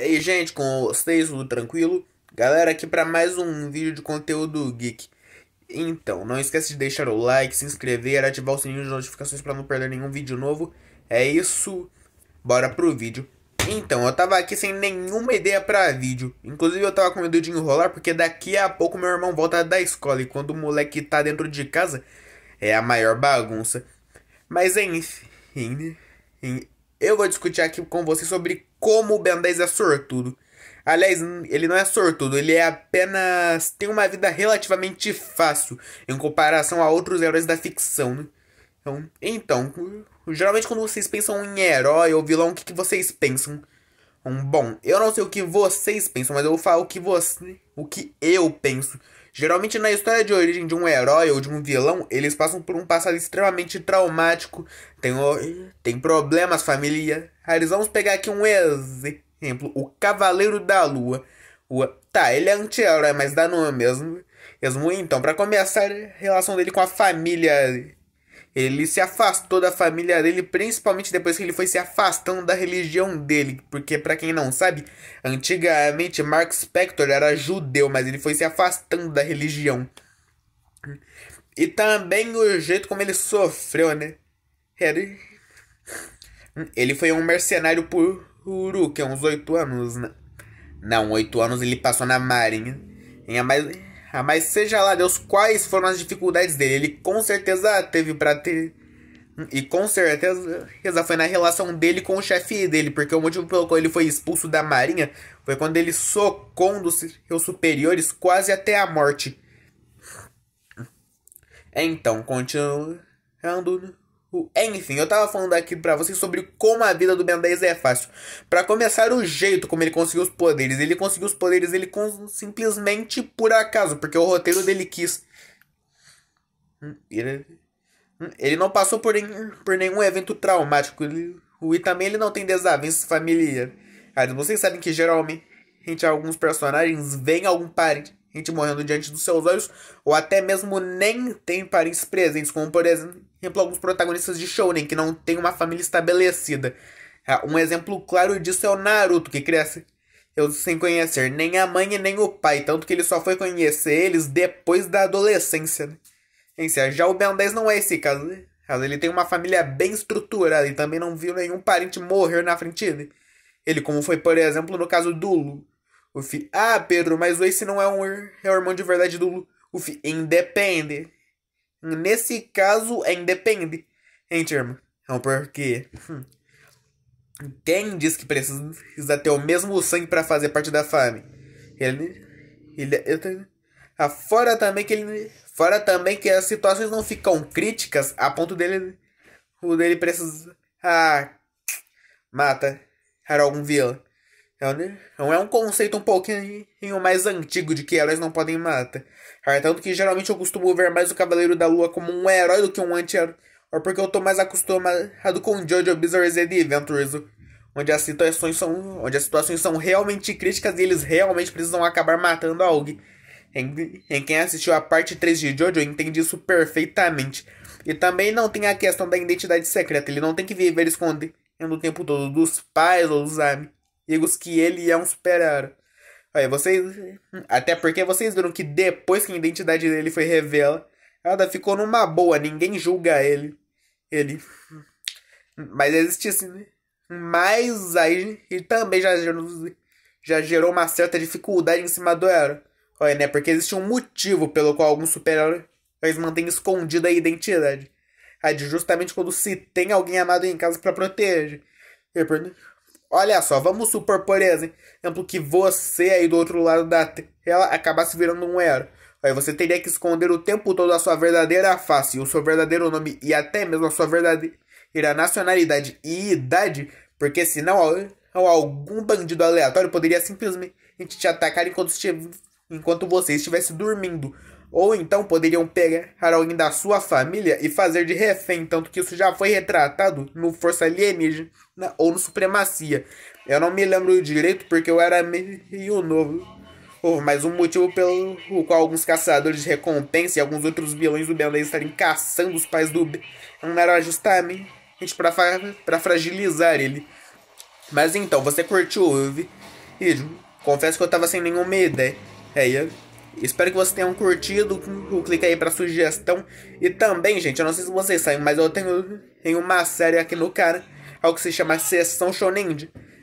E aí, gente, com vocês, tudo tranquilo? Galera, aqui para mais um vídeo de conteúdo geek. Então, não esquece de deixar o like, se inscrever, ativar o sininho de notificações para não perder nenhum vídeo novo. É isso, bora pro vídeo. Então, eu tava aqui sem nenhuma ideia pra vídeo. Inclusive, eu tava com medo de enrolar, porque daqui a pouco meu irmão volta da escola. E quando o moleque tá dentro de casa, é a maior bagunça. Mas enfim, eu vou discutir aqui com você sobre como o Ben 10 é sortudo. Aliás, ele não é sortudo, ele é apenas. tem uma vida relativamente fácil em comparação a outros heróis da ficção. Né? Então, então, geralmente quando vocês pensam em herói ou vilão, o que, que vocês pensam? Hum, bom, eu não sei o que vocês pensam, mas eu vou falar o que você. o que eu penso. Geralmente na história de origem de um herói ou de um vilão, eles passam por um passado extremamente traumático, tem, tem problemas familiares. Vamos pegar aqui um exemplo, o Cavaleiro da Lua. O, tá, ele é anti-herói, mas dá nome mesmo. mesmo então, para começar, a relação dele com a família ele se afastou da família dele, principalmente depois que ele foi se afastando da religião dele, porque para quem não sabe, antigamente Mark Spector era judeu, mas ele foi se afastando da religião. E também o jeito como ele sofreu, né? Ele foi um mercenário por Uru, que é uns oito anos, né? Não, oito anos ele passou na marinha. Em mais ah, mas seja lá Deus quais foram as dificuldades dele, ele com certeza teve para ter e com certeza foi na relação dele com o chefe dele, porque o motivo pelo qual ele foi expulso da marinha foi quando ele socou um dos seus superiores quase até a morte. Então, continuando enfim, eu tava falando aqui para vocês sobre como a vida do Ben 10 é fácil. Para começar, o jeito como ele conseguiu os poderes. Ele conseguiu os poderes ele simplesmente por acaso, porque o roteiro dele quis. Hum, ele, hum, ele não passou por, por nenhum evento traumático. Ele, e também ele não tem desavenças familiares. Ah, vocês sabem que geralmente alguns personagens veem algum parente morrendo diante dos seus olhos, ou até mesmo nem tem parentes presentes, como por exemplo exemplo, alguns protagonistas de shounen que não tem uma família estabelecida. Ah, um exemplo claro disso é o Naruto, que cresce sem conhecer nem a mãe e nem o pai, tanto que ele só foi conhecer eles depois da adolescência. Né? já o Ben 10 não é esse caso. Né? Ele tem uma família bem estruturada e também não viu nenhum parente morrer na frente dele. Ele, como foi, por exemplo, no caso do Lu. O fi... Ah, Pedro, mas o Ace não é um é o irmão de verdade do Lu. O fi... Independe. Nesse caso, é independente, irmão. Porque hum, quem diz que precisa ter o mesmo sangue para fazer parte da família? Ele, ele, ele, ah, fora também que ele, fora também que as situações não ficam críticas a ponto dele, o dele precisar ah, mata, era algum vilão. É, é, é um conceito um pouquinho mais antigo de que heróis não podem matar. Tanto que geralmente eu costumo ver mais o Cavaleiro da Lua como um herói do que um anti-herói. Porque eu tô mais acostumado com Jojo Bizarre Z Adventures. Onde as, situações são, onde as situações são realmente críticas e eles realmente precisam acabar matando alguém. Em, em quem assistiu a parte 3 de Jojo entende isso perfeitamente. E também não tem a questão da identidade secreta. Ele não tem que viver escondendo o tempo todo dos pais ou dos amigos que ele é um super-herói. Olha, vocês. Até porque vocês viram que depois que a identidade dele foi revelada, ela ficou numa boa, ninguém julga ele. Ele. Mas existe assim. Mas aí e também já gerou, já gerou uma certa dificuldade em cima do herói. Olha, né? Porque existe um motivo pelo qual alguns super-heróis mantêm escondida a identidade. É de justamente quando se tem alguém amado em casa para proteger. Olha só, vamos supor, por exemplo, que você aí do outro lado da tela acabasse virando um herói. Aí você teria que esconder o tempo todo a sua verdadeira face, o seu verdadeiro nome e até mesmo a sua verdadeira nacionalidade e idade, porque senão algum bandido aleatório poderia simplesmente te atacar enquanto, enquanto você estivesse dormindo. Ou então poderiam pegar alguém da sua família e fazer de refém, tanto que isso já foi retratado no Força Alienígena ou no Supremacia. Eu não me lembro direito porque eu era meio novo. Oh, mas um motivo pelo qual alguns caçadores de recompensa e alguns outros vilões do Ben 10 estarem caçando os pais do Ben era justamente para pra fragilizar ele. Mas então, você curtiu o vídeo? Confesso que eu tava sem nenhuma ideia. É, Espero que vocês tenham curtido. Clique aí para sugestão. E também, gente, eu não sei se vocês sabem, mas eu tenho, tenho uma série aqui no cara. Algo que se chama Sessão Shonen.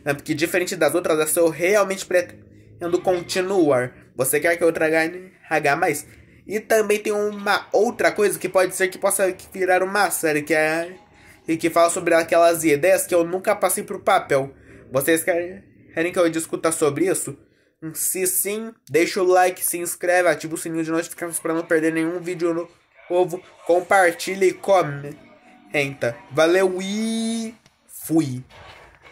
Né? Porque diferente das outras, essa eu realmente pretendo continuar. Você quer que eu traga H mais? E também tem uma outra coisa que pode ser que possa virar uma série, que é. E que fala sobre aquelas ideias que eu nunca passei pro papel. Vocês querem que eu discuta sobre isso? Se sim, deixa o like, se inscreve, ativa o sininho de notificações para não perder nenhum vídeo novo. Compartilha e comenta. Valeu e fui.